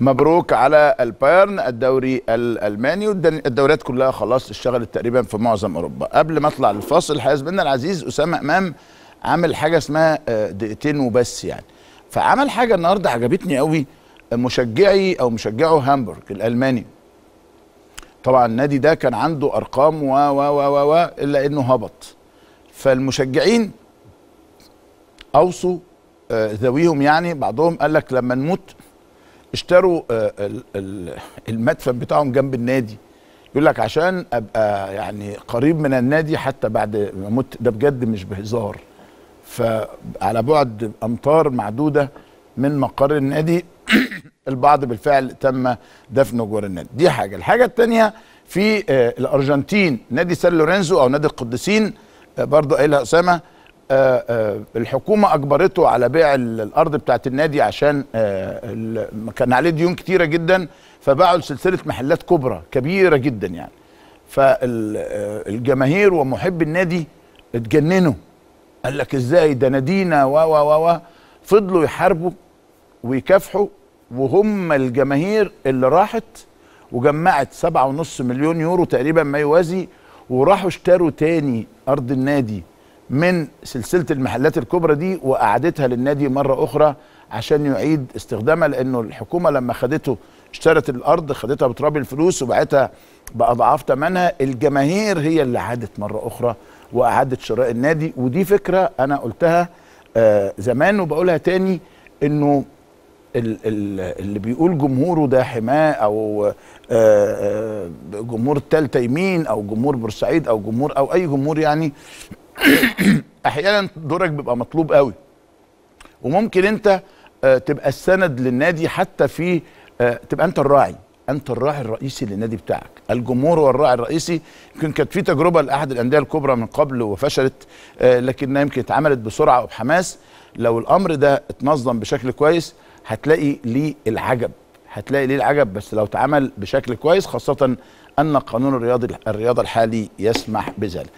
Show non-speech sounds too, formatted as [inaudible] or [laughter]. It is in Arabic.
مبروك على البايرن الدوري الالماني والدوريات كلها خلاص اشتغلت تقريبا في معظم اوروبا قبل ما اطلع للفاصل حازمنا العزيز اسامه امام عامل حاجه اسمها آه، دقيقتين وبس يعني فعمل حاجه النهارده عجبتني قوي مشجعي او مشجعه هامبورغ الالماني طبعا النادي ده كان عنده ارقام و و و و الا انه هبط فالمشجعين اوصوا آه، ذويهم يعني بعضهم قال لك لما نموت اشتروا آه، المدفن بتاعهم جنب النادي يقول لك عشان ابقى يعني قريب من النادي حتى بعد ما اموت ده بجد مش بهزار فعلى بعد امتار معدوده من مقر النادي [coughs] البعض بالفعل تم دفنه جوار النادي دي حاجه الحاجه الثانيه في آه، الارجنتين نادي سان لورينزو او نادي القديسين آه، برضه قايلها اسامه آه، آه، الحكومه اجبرته على بيع الارض بتاعه النادي عشان آه، كان عليه ديون كتيره جدا فباعوا لسلسله محلات كبرى كبيره جدا يعني فالجماهير ومحبي النادي اتجننوا قال لك ازاي ده نادينا و و و فضلوا يحاربوا ويكافحوا وهم الجماهير اللي راحت وجمعت سبعة ونص مليون يورو تقريبا ما يوازي وراحوا اشتروا تاني ارض النادي من سلسله المحلات الكبرى دي واعادتها للنادي مره اخرى عشان يعيد استخدامها لانه الحكومه لما خدته اشترت الارض خدتها بتراب الفلوس وبعتها باضعاف ثمنها الجماهير هي اللي عادت مره اخرى واعادت شراء النادي ودي فكره انا قلتها آه زمان وبقولها تاني انه اللي بيقول جمهوره ده حماه او آه, آه، جمهور التالتة يمين او جمهور بورسعيد او جمهور او اي جمهور يعني احيانا دورك بيبقى مطلوب قوي وممكن انت آه، تبقى السند للنادي حتى في آه، تبقى انت الراعي انت الراعي الرئيسي للنادي بتاعك الجمهور هو الراعي الرئيسي يمكن كانت في تجربه لاحد الانديه الكبرى من قبل وفشلت آه، لكنها يمكن اتعملت بسرعه وبحماس لو الامر ده اتنظم بشكل كويس هتلاقي ليه العجب هتلاقي ليه العجب بس لو اتعمل بشكل كويس خاصه ان قانون الرياضه الحالي يسمح بذلك